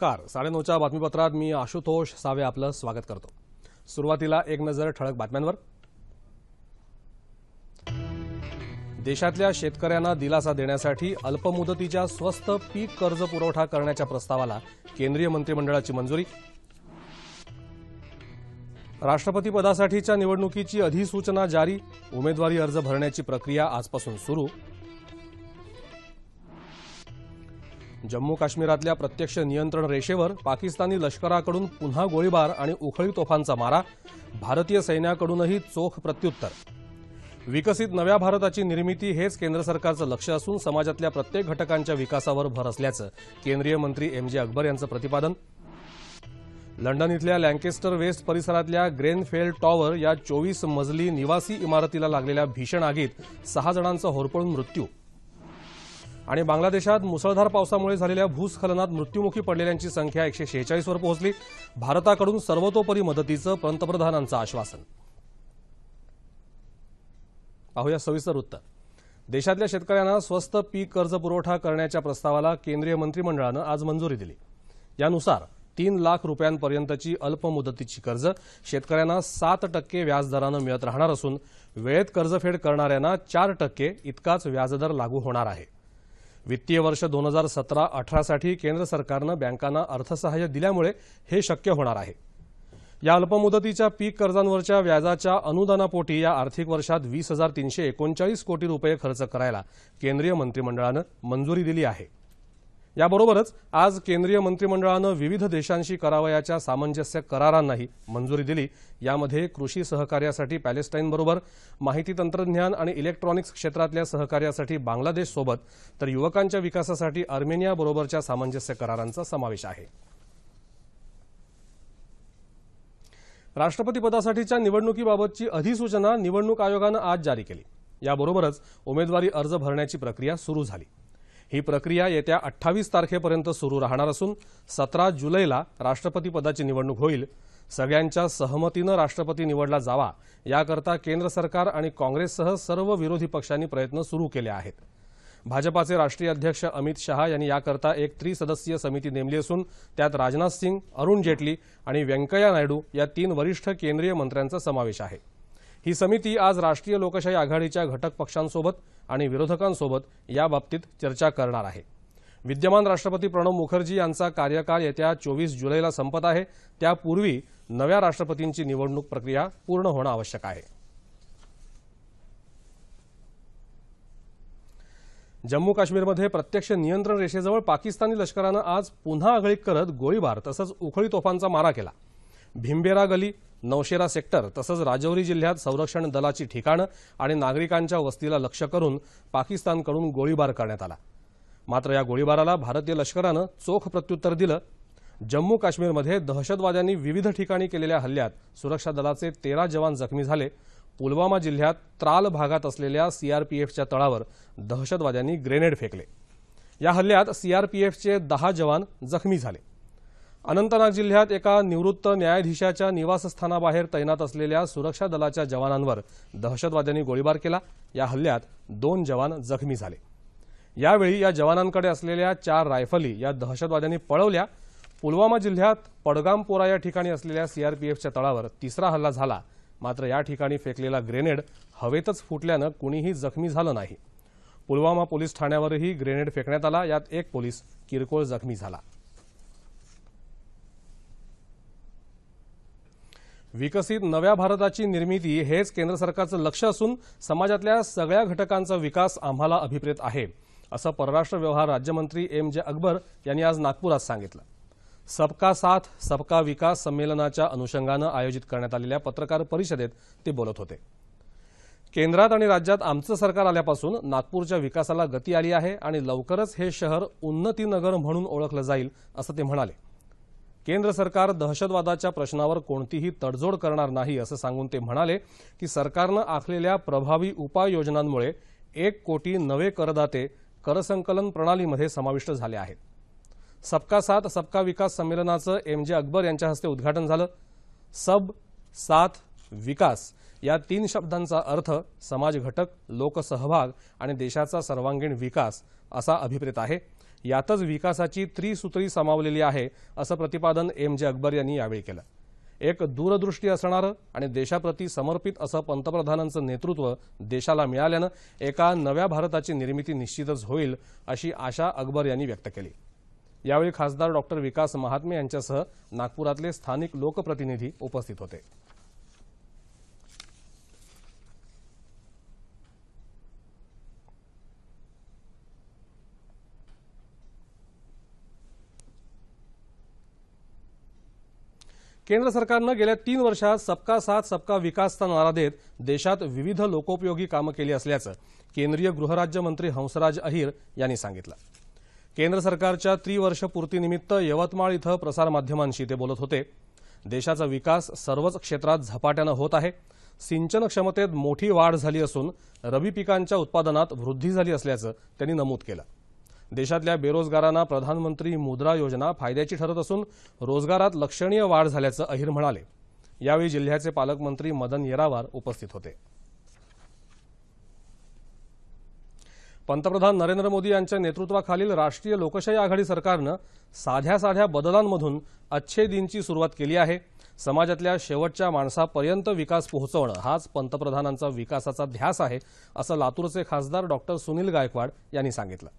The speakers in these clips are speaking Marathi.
नमस्कार साडेनऊच्या बातमीपत्रात मी आशुतोष सावे आपलं स्वागत करतो सुरुवातीला एक नजर ठळक बातम्यांवर देशातल्या शेतकऱ्यांना दिलासा देण्यासाठी अल्पमुदतीच्या स्वस्त पीक कर्ज पुरवठा करण्याच्या प्रस्तावाला केंद्रीय मंत्रिमंडळाची मंजुरी राष्ट्रपती पदासाठीच्या निवडणुकीची अधिसूचना जारी उमेदवारी अर्ज भरण्याची प्रक्रिया आजपासून सुरू जम्मू काश्मीरातल्या प्रत्यक्ष नियंत्रण रेषेवर पाकिस्तानी लष्कराकडून पुन्हा गोळीबार आणि उखळी तोफांचा मारा भारतीय सैन्याकडूनही चोख प्रत्युत्तर विकसित नव्या भारताची निर्मिती हेच केंद्र सरकारचं लक्ष असून समाजातल्या प्रत्येक घटकांच्या विकासावर भर असल्याचं केंद्रीय मंत्री एम जे अकबर यांचं प्रतिपादन लंडन इथल्या लँकेस्टर वेस्ट परिसरातल्या ग्रेनफेल टॉवर या चोवीस मजली निवासी इमारतीला लागलेल्या भीषण आगीत सहा जणांचा होरपळून मृत्यू आणि बांगलादेशात मुसळधार पावसामुळे झालेल्या भूस्खलनात मृत्यूमुखी पडलेल्यांची संख्या एकशे शेहेचाळीसवर पोहोचली भारताकडून सर्वतोपरी मदतीचं पंतप्रधानांचं आश्वासन पाहूया सविस्तर उत्तर देशातल्या शेतकऱ्यांना स्वस्त पीक कर्ज पुरवठा करण्याच्या प्रस्तावाला केंद्रीय मंत्रिमंडळानं आज मंजुरी दिली यानुसार तीन लाख रुपयांपर्यंतची अल्पमुदतीची कर्ज शेतकऱ्यांना सात टक्के व्याजदरानं मिळत राहणार असून वेळेत कर्जफेड करणाऱ्यांना चार टक्के इतकाच व्याजदर लागू होणार आहे वित्तीय वर्ष दोन हजार सतरा अठरासाठी केंद्र सरकारनं बँकांना अर्थसहाय्य दिल्यामुळे हे शक्य होणार आहे या अल्पमुदतीच्या पीक कर्जांवरच्या व्याजाच्या अनुदानापोटी या आर्थिक वर्षात वीस हजार तीनशे एकोणचाळीस कोटी रुपये खर्च करायला केंद्रीय मंत्रिमंडळानं मंजुरी दिली आहे याबरोबरच आज केंद्रीय मंत्रिमंडळानं विविध देशांशी करावयाच्या सामंजस्य करारांनाही मंजुरी दिली यामध्ये कृषी सहकार्यासाठी पॅलेस्टाईनबरोबर माहिती तंत्रज्ञान आणि इलेक्ट्रॉनिक्स क्षेत्रातल्या सहकार्यासाठी बांगलादेशसोबत तर युवकांच्या विकासासाठी अर्मेनियाबरोबरच्या सामंजस्य करारांचा समावेश आहे पदासाठीच्या निवडणुकीबाबतची अधिसूचना निवडणूक आयोगानं आज जारी केली याबरोबरच उमेदवारी अर्ज भरण्याची प्रक्रिया सुरू झाली ही प्रक्रिया येत्या अठ्ठावीस तारखेपर्यंत सुरू राहणार असून सतरा जुलैला राष्ट्रपती पदाची निवडणूक होईल सगळ्यांच्या सहमतीनं राष्ट्रपती निवडला जावा याकरता केंद्र सरकार आणि काँग्रेससह सर्व विरोधी पक्षांनी प्रयत्न सुरू केले आहेत भाजपाचे राष्ट्रीय अध्यक्ष अमित शहा यांनी याकरता एक त्रिसदस्यीय समिती नेमली असून त्यात राजनाथ सिंग अरुण जेटली आणि व्यंकय्या नायडू या तीन वरिष्ठ केंद्रीय मंत्र्यांचा समावेश आहे ही समिती आज राष्ट्रीय लोकशाही आघाडीच्या घटक पक्षांसोबत आणि विरोधकांसोबत याबाबतीत चर्चा करणार आहे विद्यमान राष्ट्रपती प्रणव मुखर्जी यांचा कार्यकाळ येत्या चोवीस जुलैला संपत आहे त्यापूर्वी नव्या राष्ट्रपतींची निवडणूक प्रक्रिया पूर्ण होणं आवश्यक आहे जम्मू काश्मीरमध्ये प्रत्यक्ष नियंत्रण रेषेजवळ पाकिस्तानी लष्करानं आज पुन्हा आगळीक करत गोळीबार तसंच उखळी तोफांचा मारा केला भिंबेरा गली नौशेरा सेक्टर तसंच राजौरी जिल्ह्यात संरक्षण दलाची ठिकाणं आणि नागरिकांच्या वस्तीला लक्ष्य करून पाकिस्तानकडून गोळीबार करण्यात आला मात्र या गोळीबाराला भारतीय लष्करानं चोख प्रत्युत्तर दिलं जम्मू काश्मीरमध्ये दहशतवाद्यांनी विविध ठिकाणी केलेल्या हल्ल्यात सुरक्षा दलाचे तेरा जवान जखमी झाले पुलवामा जिल्ह्यात त्राल भागात असलेल्या सीआरपीएफच्या तळावर दहशतवाद्यांनी ग्रेनेड फेकले या हल्ल्यात सीआरपीएफचे दहा जवान जखमी झाले अनंतनाग जिल्ह्यात एका निवृत्त न्यायाधीशाच्या निवासस्थानाबाहेर तैनात असलेल्या सुरक्षा दलाच्या जवानांवर दहशतवाद्यांनी गोळीबार केला या हल्ल्यात दोन जवान जखमी झाले यावेळी या जवानांकडे असलेल्या चार रायफली या दहशतवाद्यांनी पळवल्या पुलवामा जिल्ह्यात पडगामपोरा या ठिकाणी असलेल्या सीआरपीएफच्या तळावर तिसरा हल्ला झाला मात्र या ठिकाणी फेकलेला ग्रेनेड हवेतच फुटल्यानं कुणीही जखमी झालं नाही पुलवामा पोलीस ठाण्यावरही ग्रेनेड फेकण्यात आला यात एक पोलीस किरकोळ जखमी झाला विकसित नव्या भारताची निर्मिती हेच केंद्र सरकारचं लक्ष असून समाजातल्या सगळ्या घटकांचा विकास आम्हाला अभिप्रेत आहे असं परराष्ट्र व्यवहार राज्यमंत्री एम जे अकबर यांनी आज नागपुरात सांगितलं सबका साथ सबका विकास संमेलनाच्या अनुषंगानं आयोजित करण्यात आलेल्या पत्रकार परिषदेत ते बोलत होते केंद्रात आणि राज्यात आमचं सरकार आल्यापासून नागपूरच्या विकासाला गती आली आहे आणि लवकरच हे शहर उन्नतीनगर म्हणून ओळखलं जाईल असं ते म्हणाले केंद्र सरकार दहशतवादाच्या प्रश्नावर कोणतीही तडजोड करणार नाही असं सांगून ते म्हणाले की सरकारनं आखलेल्या प्रभावी उपाययोजनांमुळे एक कोटी नवे करदाते करसंकलन प्रणालीमध्ये समाविष्ट झाले आहेत सबका साथ सबका विकास संमेलनाचं एम जे अकबर यांच्या हस्ते उद्घाटन झालं सब साथ विकास या तीन शब्दांचा अर्थ समाजघटक लोकसहभाग आणि देशाचा सर्वांगीण विकास असा अभिप्रेत आहे यातच विकासाची त्रिसूत्री समावलेली आहे असं प्रतिपादन एम जे अकबर यांनी यावेळी केलं एक दूरदृष्टी असणारं आणि देशाप्रती समर्पित असं पंतप्रधानांचं नेतृत्व देशाला मिळाल्यानं एका नव्या भारताची निर्मिती निश्चितच होईल अशी आशा अकबर यांनी व्यक्त केली यावेळी खासदार डॉक्टर विकास महात्मे यांच्यासह नागपुरातले स्थानिक लोकप्रतिनिधी उपस्थित होते केंद्र सरकारनं गेल्या तीन वर्षात सबका साथ सबका विकासचा नारा देत देशात विविध लोकोपयोगी कामं केली असल्याचं केंद्रीय गृहराज्यमंत्री हंसराज अहिर यांनी सांगितलं केंद्र सरकारच्या त्रिवर्ष पूर्तीनिमित्त यवतमाळ इथं प्रसारमाध्यमांशी ते बोलत होते देशाचा विकास सर्वच क्षेत्रात झपाट्यानं होत आहे सिंचन क्षमतेत मोठी वाढ झाली असून रबी पिकांच्या उत्पादनात वृद्धी झाली असल्याचं त्यांनी नमूद केलं देशातल्या बेरोजगारांना प्रधानमंत्री मुद्रा योजना फायद्याची ठरत असून रोजगारात लक्षणीय वाढ झाल्याचं अहिर म्हणाले यावेळी जिल्ह्याचे पालकमंत्री मदन येरावार उपस्थित होते पंतप्रधान नरेंद्र मोदी यांच्या नेतृत्वाखालील राष्ट्रीय लोकशाही आघाडी सरकारनं साध्या साध्या बदलांमधून अच्छे दिनची सुरुवात केली आहे समाजातल्या शेवटच्या माणसापर्यंत विकास पोहोचवणं हाच पंतप्रधानांचा विकासाचा ध्यास आहे असं लातूरचे खासदार डॉक्टर सुनील गायकवाड यांनी सांगितलं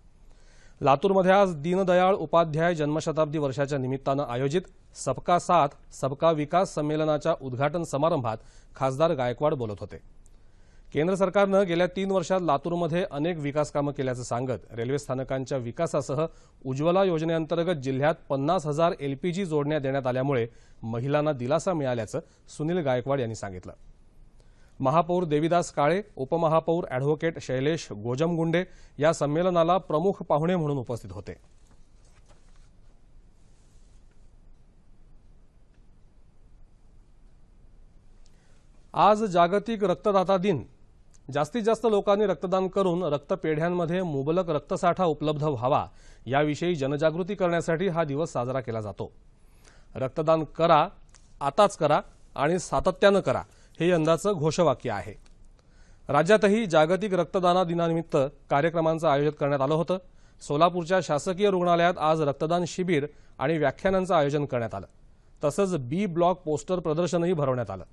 लातूरमध्ये आज दीनदयाळ उपाध्याय जन्मशताब्दी वर्षाच्या निमित्तानं आयोजित सबका साथ सबका विकास संमेलनाच्या उद्घाटन समारंभात खासदार गायकवाड बोलत होते केंद्र सरकारनं गेल्या तीन वर्षात लातूरमध्ये अनेक विकास कामं केल्याचं सांगत रेल्वे स्थानकांच्या विकासासह उज्ज्वला योजनेअंतर्गत जिल्ह्यात पन्नास हजार एलपीजी जोडण्या देण्यात आल्यामुळे महिलांना दिलासा मिळाल्याचं सुनील गायकवाड यांनी सांगितलं महापौर देविदास काळे उपमहापौर अॅडव्होकेट शैलेश गोजमगुंडे या संमेलनाला प्रमुख पाहुणे म्हणून उपस्थित होते आज जागतिक रक्तदाता दिन जास्तीत जास्त लोकांनी रक्तदान करून रक्तपेढ्यांमध्ये मुबलक रक्तसाठा उपलब्ध व्हावा याविषयी जनजागृती करण्यासाठी हा दिवस साजरा केला जातो रक्तदान करा आताच करा आणि सातत्यानं करा हे यंदाचं घोषवाक्य आहे राज्यातही जागतिक रक्तदाना दिनानिमित्त कार्यक्रमांचं आयोजन करण्यात आलं होतं सोलापूरच्या शासकीय रुग्णालयात आज रक्तदान शिबिर आणि व्याख्यानांचं आयोजन करण्यात आलं तसंच बी ब्लॉक पोस्टर प्रदर्शनही भरवण्यात आलं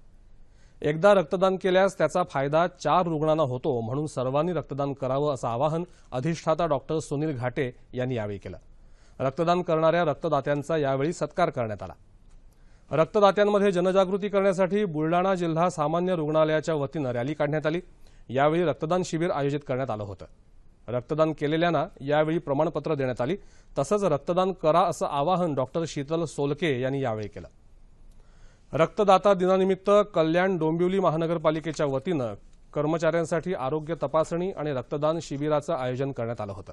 एकदा रक्तदान केल्यास त्याचा फायदा चार रुग्णांना होतो म्हणून सर्वांनी रक्तदान करावं असं आवाहन अधिष्ठाता डॉक्टर सुनील घाटे यांनी यावेळी केलं रक्तदान करणाऱ्या रक्तदात्यांचा यावेळी सत्कार करण्यात आला रक्तदात्यांमध्ये जनजागृती करण्यासाठी बुलडाणा जिल्हा सामान्य रुग्णालयाच्या वतीनं रॅली काढण्यात आली यावेळी रक्तदान शिबिर आयोजित करण्यात आलं होतं रक्तदान केलेल्यांना यावेळी प्रमाणपत्र देण्यात आली तसंच रक्तदान करा असं आवाहन डॉक्टर शीतल सोलके यांनी यावेळी केलं रक्तदाता दिनानिमित्त कल्याण डोंबिवली महानगरपालिकेच्या वतीनं कर्मचाऱ्यांसाठी आरोग्य तपासणी आणि रक्तदान शिबिराचं आयोजन करण्यात आलं होतं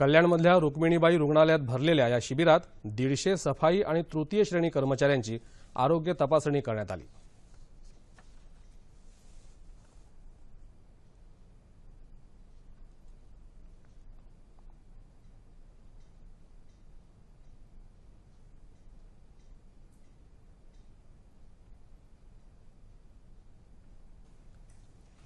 कल्याणमधल्या रुक्मिणीबाई रुग्णालयात भरलेल्या या शिबिरात दीडशे सफाई आणि तृतीय श्रेणी कर्मचाऱ्यांची आरोग्य तपासणी करण्यात आली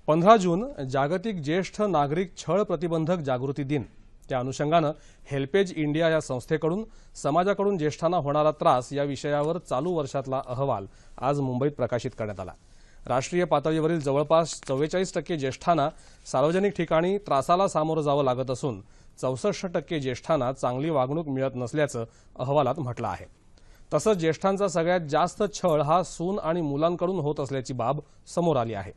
पंधरा जून जागतिक ज्येष्ठ नागरिक छळ प्रतिबंधक जागृती दिन त्या अनुषंगानं हेल्पेज इंडिया या संस्थेकडून समाजाकडून ज्येष्ठांना होणारा त्रास या विषयावर चालू वर्षातला अहवाल आज मुंबईत प्रकाशित करण्यात आला राष्ट्रीय पातळीवरील जवळपास चव्वेचाळीस टक्के ज्येष्ठांना सार्वजनिक ठिकाणी त्रासाला सामोरं जावं लागत असून चौसष्ट टक्के ज्येष्ठांना चांगली वागणूक मिळत नसल्याचं अहवालात म्हटलं आहे तसंच ज्येष्ठांचा सगळ्यात जास्त छळ हा सून आणि मुलांकडून होत असल्याची बाब समोर आली आहे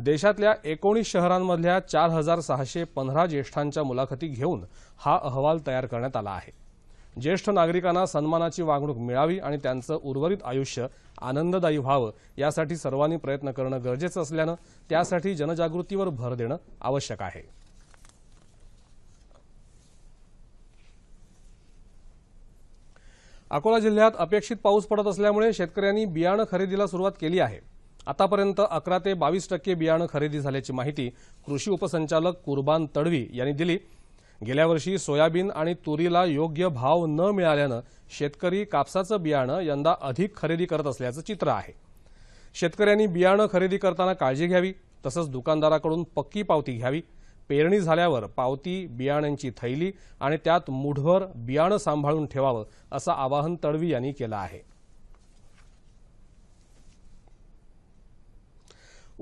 देशातल्या एकोणीस शहरांमधल्या चार हजार सहाशे पंधरा ज्येष्ठांच्या मुलाखती घेऊन हा अहवाल तयार करण्यात आला आहे ज्येष्ठ नागरिकांना सन्मानाची वागणूक मिळावी आणि त्यांचं उर्वरित आयुष्य आनंददायी व्हावं यासाठी सर्वांनी प्रयत्न करणं गरजेचं असल्यानं त्यासाठी जनजागृतीवर भर देणं आवश्यक आहे अकोला जिल्ह्यात अपेक्षित पाऊस पडत असल्यामुळे शेतकऱ्यांनी बियाणं खरेदीला सुरुवात केली आहे आतापर्यंत अकरा ते बावीस टक्के बियाणं खरेदी झाल्याची माहिती कृषी उपसंचालक कुर्बान तडवी यांनी दिली गेल्या वर्षी सोयाबीन आणि तुरीला योग्य भाव न मिळाल्यानं शेतकरी कापसाचं बियाणं यंदा अधिक खरेदी करत असल्याचं चित्र आहे शेतकऱ्यांनी बियाणं खरेदी करताना काळजी घ्यावी तसंच दुकानदाराकडून पक्की पावती घ्यावी पेरणी झाल्यावर पावती बियाण्यांची थैली आणि त्यात मुठभर बियाणं सांभाळून ठेवावं असं आवाहन तडवी यांनी केलं आहे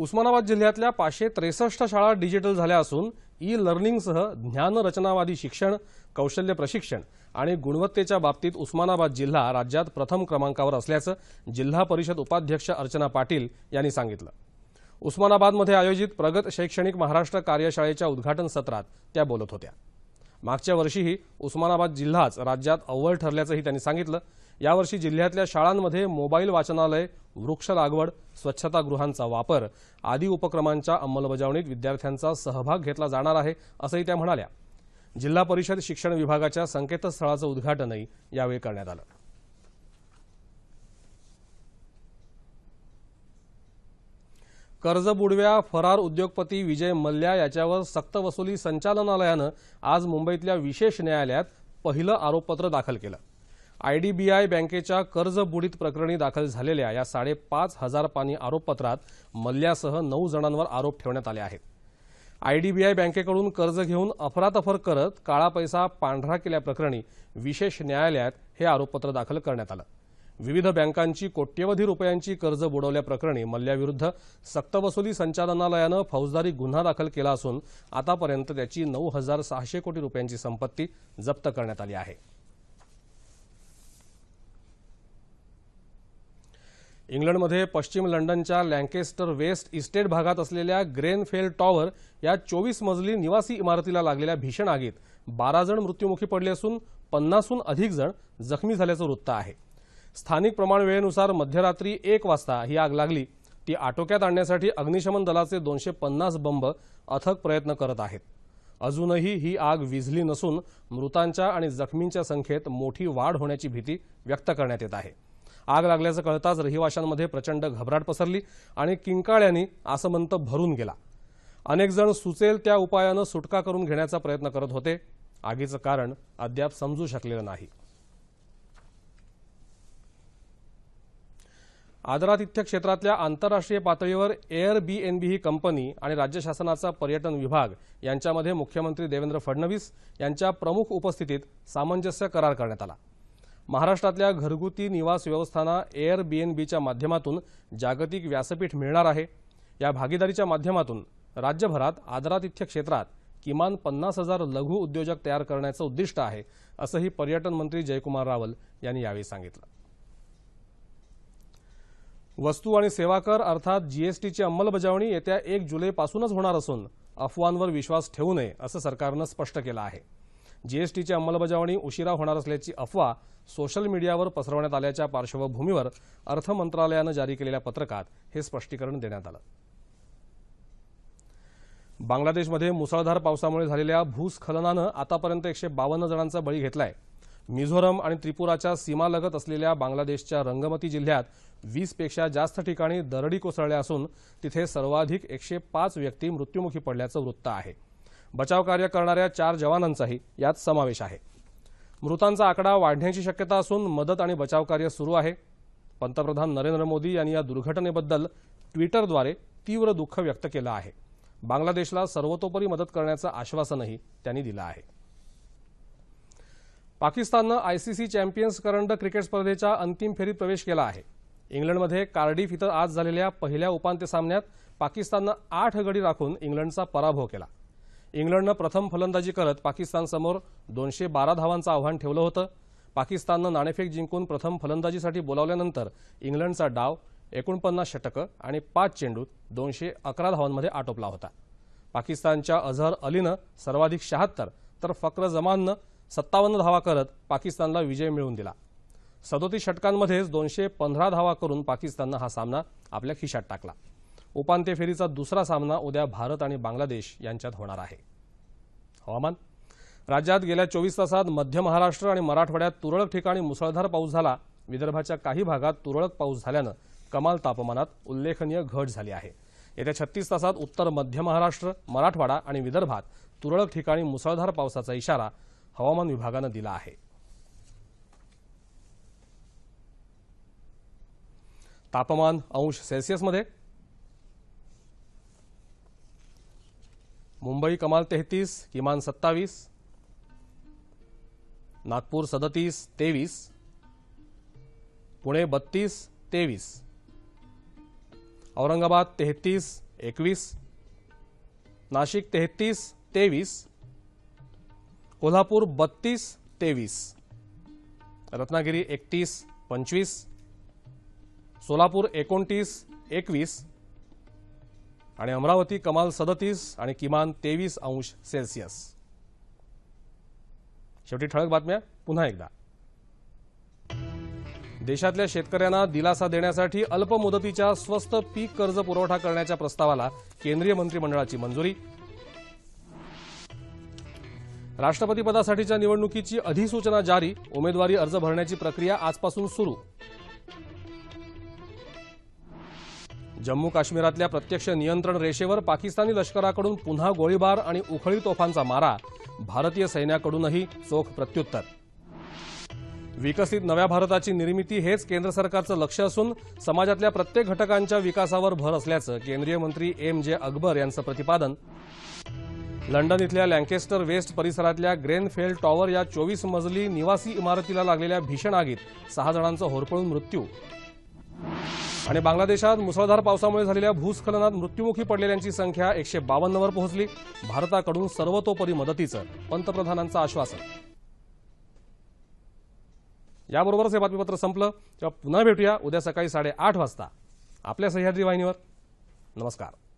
उस्मानाबाद जिल्ह्यातल्या पाचशे त्रेसष्ट शाळा डिजिटल झाल्या असून ई लर्निंगसह ज्ञानरचनावादी शिक्षण कौशल्य प्रशिक्षण आणि गुणवत्तेच्या बाबतीत उस्मानाबाद जिल्हा राज्यात प्रथम क्रमांकावर असल्याचं जिल्हा परिषद उपाध्यक्ष अर्चना पाटील यांनी सांगितलं उस्मानाबादमध्ये आयोजित प्रगत शैक्षणिक महाराष्ट्र कार्यशाळेच्या उद्घाटन सत्रात त्या बोलत होत्या मागच्या वर्षीही उस्मानाबाद जिल्हाच राज्यात अव्वल ठरल्याचंही त्यांनी सांगितलं यावर्षी जिल्ह्यातल्या शाळांमध्ये मोबाईल वाचनालय वृक्ष लागवड स्वच्छतागृहांचा वापर आदी उपक्रमांच्या अंमलबजावणीत विद्यार्थ्यांचा सहभाग घेतला जाणार आहे असंही त्या म्हणाल्या जिल्हा परिषद शिक्षण विभागाच्या संकेतस्थळाचं उद्घाटनही यावेळी करण्यात आलं कर्ज बुडव्या फरार उद्योगपती विजय मल्ल्या याच्यावर सक्तवसुली संचालनालयानं आज मुंबईतल्या विशेष न्यायालयात पहिलं आरोपपत्र दाखल केलं आयडीबीआय बँकेच्या कर्ज बुडीत प्रकरणी दाखल झालेल्या या साडेपाच हजार पानी आरोपपत्रात मल्ल्यासह नऊ जणांवर आरोप ठेवण्यात आले आहेत आयडीबीआय बँकेकडून कर्ज घेऊन अफरातफर करत काळा पैसा पांढरा केल्याप्रकरणी विशेष न्यायालयात हे आरोपपत्र दाखल करण्यात आलं विविध बँकांची कोट्यवधी रुपयांची कर्ज बुडवल्याप्रकरणी मल्ल्याविरुद्ध सक्तवसुली संचालनालयानं फौजदारी गुन्हा दाखल केला असून आतापर्यंत त्याची नऊ हजार सहाशे कोटी रुपयांची संपत्ती जप्त करण्यात आली आहे इंग्लंडमध्ये पश्चिम लंडनच्या लँकेस्टर वेस्ट इस्टेट भागात असलेल्या ग्रेनफेल टॉवर या चोवीस मजली निवासी इमारतीला लागलेल्या भीषण आगीत बारा जण मृत्यूमुखी पडले असून पन्नासहून अधिक जण जखमी झाल्याचं वृत्त आहे स्थानिक वेळेनुसार मध्यरात्री एक वाजता ही आग लागली ती आटोक्यात आणण्यासाठी अग्निशमन दलाचे दोनशे पन्नास बंब अथक प्रयत्न करत आहेत अजूनही ही आग विझली नसून मृतांच्या आणि जखमींच्या संख्येत मोठी वाढ होण्याची भीती व्यक्त करण्यात येत आहे आग लागल्याचं कळताच रहिवाशांमध्ये प्रचंड घबराट पसरली आणि किंकाळ्यांनी आसमंत भरून गेला अनेकजण सुचेल त्या उपायानं सुटका करून घेण्याचा प्रयत्न करत होते आगीचं कारण अद्याप समजू शकलेलं नाही आदरातिथ्य क्षेत्रातल्या आंतरराष्ट्रीय पातळीवर एअर बी एन बी ही कंपनी आणि राज्य शासनाचा पर्यटन विभाग यांच्यामध्ये मुख्यमंत्री देवेंद्र फडणवीस यांच्या प्रमुख उपस्थितीत सामंजस्य करार करण्यात आला महाराष्ट्रातल्या घरगुती निवास व्यवस्थांना एअरबीएनबीच्या माध्यमातून जागतिक व्यासपीठ मिळणार आहे या भागीदारीच्या माध्यमातून राज्यभरात आदरातिथ्य क्षेत्रात किमान पन्नास हजार लघु उद्योजक तयार करण्याचं उद्दिष्ट आहे असंही पर्यटन मंत्री जयकुमार रावल यांनी यावेळी सांगितलं वस्तू आणि सेवा कर अर्थात जीएसटीची अंमलबजावणी येत्या एक जुलैपासूनच होणार असून अफवांवर विश्वास ठेवू नये असं सरकारनं स्पष्ट केलं आहे जीएसटीची अंमलबजावणी उशिरा होणार असल्याची अफवा सोशल मीडियावर पसरवण्यात आल्याच्या पार्श्वभूमीवर अर्थ जारी केलेल्या पत्रकात हे स्पष्टीकरण देण्यात आलं बांगलादेशमध्ये मुसळधार पावसामुळे झालेल्या भूस्खलनानं आतापर्यंत एकशे बावन्न जणांचा बळी घेतलाय मिझोरम आणि त्रिपुराच्या सीमालगत असलेल्या बांगलादेशच्या रंगमती जिल्ह्यात वीसपेक्षा जास्त ठिकाणी दरडी कोसळल्या असून तिथे सर्वाधिक एकशे पाच व्यक्ती मृत्युमुखी पडल्याचं वृत्त आहे बचावकार्य करणाऱ्या चार जवानांचाही यात समावेश आहे मृतांचा आकडा वाढण्याची शक्यता असून मदत आणि बचावकार्य सुरू आहे पंतप्रधान नरेंद्र मोदी यांनी या दुर्घटनेबद्दल ट्विटरद्वारे तीव्र दुःख व्यक्त केलं आहे बांगलादेशला सर्वतोपरी मदत करण्याचं आश्वासनही त्यांनी दिलं आहे पाकिस्ताननं आयसीसी चॅम्पियन्स करंड क्रिकेट स्पर्धेच्या अंतिम फेरीत प्रवेश केला आहे इंग्लंडमध्ये कार्डिफ इथं आज झालेल्या पहिल्या उपांत्य सामन्यात पाकिस्ताननं आठ गडी राखून इंग्लंडचा पराभव केला इंग्लंडनं प्रथम फलंदाजी करत पाकिस्तानसमोर दोनशे बारा धावांचं आव्हान ठेवलं होतं पाकिस्ताननं नाणेफेक जिंकून प्रथम फलंदाजीसाठी बोलावल्यानंतर इंग्लंडचा डाव एकोणपन्नास षटकं आणि पाच चेंडूत दोनशे अकरा धावांमध्ये आटोपला होता पाकिस्तानच्या अझहर अलीनं सर्वाधिक शहात्तर तर फक्र जमाननं सत्तावन्न धावा करत पाकिस्तानला विजय मिळवून दिला सदोतीस षटकांमध्येच दोनशे पंधरा धावा करून पाकिस्ताननं हा सामना आपल्या खिशात टाकला उपांत्य फेरीचा दुसरा सामना उद्या भारत आणि बांगलादेश यांच्यात होणार आहे हवामान राज्यात गेल्या चोवीस तासात मध्य महाराष्ट्र आणि मराठवाड्यात तुरळक ठिकाणी मुसळधार पाऊस झाला विदर्भाच्या काही भागात तुरळक पाऊस झाल्यानं कमाल तापमानात उल्लेखनीय घट झाली आहे येत्या छत्तीस तासात उत्तर मध्य महाराष्ट्र मराठवाडा आणि विदर्भात तुरळक ठिकाणी मुसळधार पावसाचा इशारा हवामान विभागानं दिला आहे तापमान अंश सेल्सिअसमध्ये मुंबई कमाल तेहतीस किमान सत्तावीस नागपूर सदतीस तेवीस पुणे बत्तीस तेवीस औरंगाबाद तेहतीस एकवीस नाशिक तेहतीस तेवीस कोल्हापूर बत्तीस तेवीस रत्नागिरी एकतीस पंचवीस सोलापूर एकोणतीस एकवीस आणि अमरावती कमाल सदतीस आणि किमान तेवीस अंश सेल्सिअस शेवटी ठळक बातम्या पुन्हा एकदा देशातल्या शेतकऱ्यांना दिलासा देण्यासाठी अल्प मुदतीच्या स्वस्त पीक कर्ज पुरवठा करण्याच्या प्रस्तावाला केंद्रीय मंत्रिमंडळाची मंजुरी राष्ट्रपती पदासाठीच्या निवडणुकीची अधिसूचना जारी उमेदवारी अर्ज भरण्याची प्रक्रिया आजपासून सुरू जम्मू काश्मीरातल्या प्रत्यक्ष नियंत्रण रेषेवर पाकिस्तानी लष्कराकडून पुन्हा गोळीबार आणि उखळी तोफांचा मारा भारतीय सैन्याकडूनही चोख प्रत्युत्तर विकसित नव्या भारताची निर्मिती हेच केंद्र सरकारचं लक्ष असून समाजातल्या प्रत्येक घटकांच्या विकासावर भर असल्याचं केंद्रीय मंत्री एम जे अकबर यांचं प्रतिपादन लंडन इथल्या लँकेस्टर वेस्ट परिसरातल्या ग्रेनफेल टॉवर या चोवीस मजली निवासी इमारतीला लागलेल्या भीषण आगीत सहा जणांचा होरपळून मृत्यू आणि बांगलादेशात मुसळधार पावसामुळे झालेल्या भूस्खलनात मृत्यूमुखी पडलेल्यांची संख्या एकशे बावन्नवर पोहोचली भारताकडून सर्वतोपरी मदतीचं पंतप्रधानांचं आश्वासन याबरोबरच हे बातमीपत्र संपलं तेव्हा पुन्हा भेटूया उद्या सकाळी साडेआठ वाजता आपल्या सह्याद्री वाहिनीवर नमस्कार